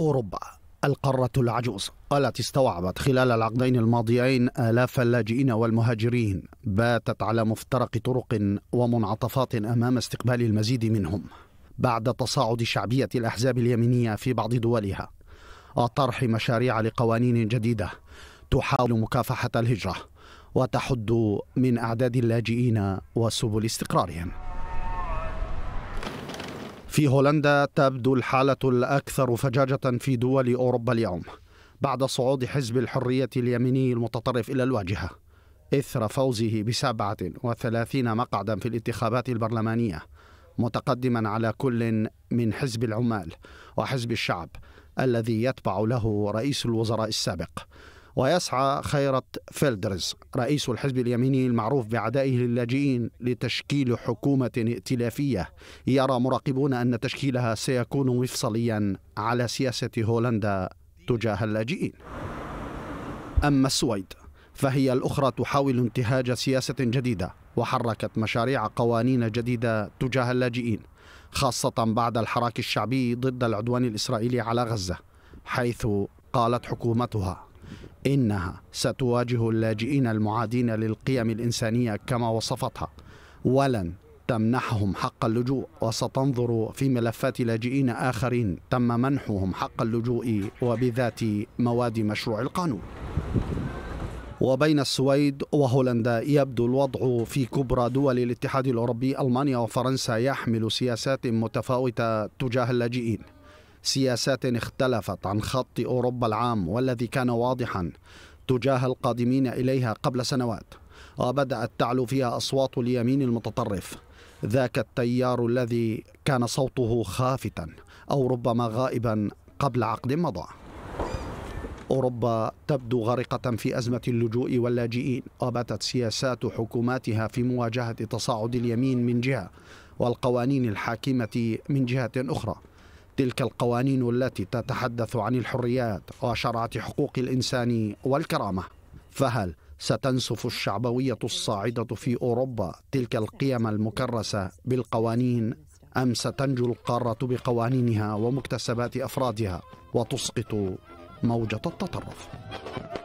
أوروبا القارة العجوز التي استوعبت خلال العقدين الماضيين آلاف اللاجئين والمهاجرين باتت على مفترق طرق ومنعطفات أمام استقبال المزيد منهم بعد تصاعد شعبية الأحزاب اليمينية في بعض دولها وطرح مشاريع لقوانين جديدة تحاول مكافحة الهجرة وتحد من أعداد اللاجئين وسبل استقرارهم في هولندا تبدو الحالة الأكثر فجاجة في دول أوروبا اليوم بعد صعود حزب الحرية اليميني المتطرف إلى الواجهة إثر فوزه بسبعة وثلاثين مقعدا في الانتخابات البرلمانية متقدما على كل من حزب العمال وحزب الشعب الذي يتبع له رئيس الوزراء السابق ويسعى خيرت فيلدرز رئيس الحزب اليميني المعروف بعدائه للاجئين لتشكيل حكومة ائتلافية يرى مراقبون أن تشكيلها سيكون مفصليا على سياسة هولندا تجاه اللاجئين أما السويد فهي الأخرى تحاول انتهاج سياسة جديدة وحركت مشاريع قوانين جديدة تجاه اللاجئين خاصة بعد الحراك الشعبي ضد العدوان الإسرائيلي على غزة حيث قالت حكومتها إنها ستواجه اللاجئين المعادين للقيم الإنسانية كما وصفتها ولن تمنحهم حق اللجوء وستنظر في ملفات لاجئين آخرين تم منحهم حق اللجوء وبذات مواد مشروع القانون وبين السويد وهولندا يبدو الوضع في كبرى دول الاتحاد الأوروبي ألمانيا وفرنسا يحمل سياسات متفاوتة تجاه اللاجئين سياسات اختلفت عن خط أوروبا العام والذي كان واضحا تجاه القادمين إليها قبل سنوات وبدأت آه، تعلو فيها أصوات اليمين المتطرف ذاك التيار الذي كان صوته خافتا أو ربما غائبا قبل عقد مضى أوروبا تبدو غرقة في أزمة اللجوء واللاجئين وباتت آه، سياسات حكوماتها في مواجهة تصاعد اليمين من جهة والقوانين الحاكمة من جهة أخرى تلك القوانين التي تتحدث عن الحريات وشرعة حقوق الإنسان والكرامة فهل ستنسف الشعبوية الصاعدة في أوروبا تلك القيم المكرسة بالقوانين أم ستنجو القارة بقوانينها ومكتسبات أفرادها وتسقط موجة التطرف؟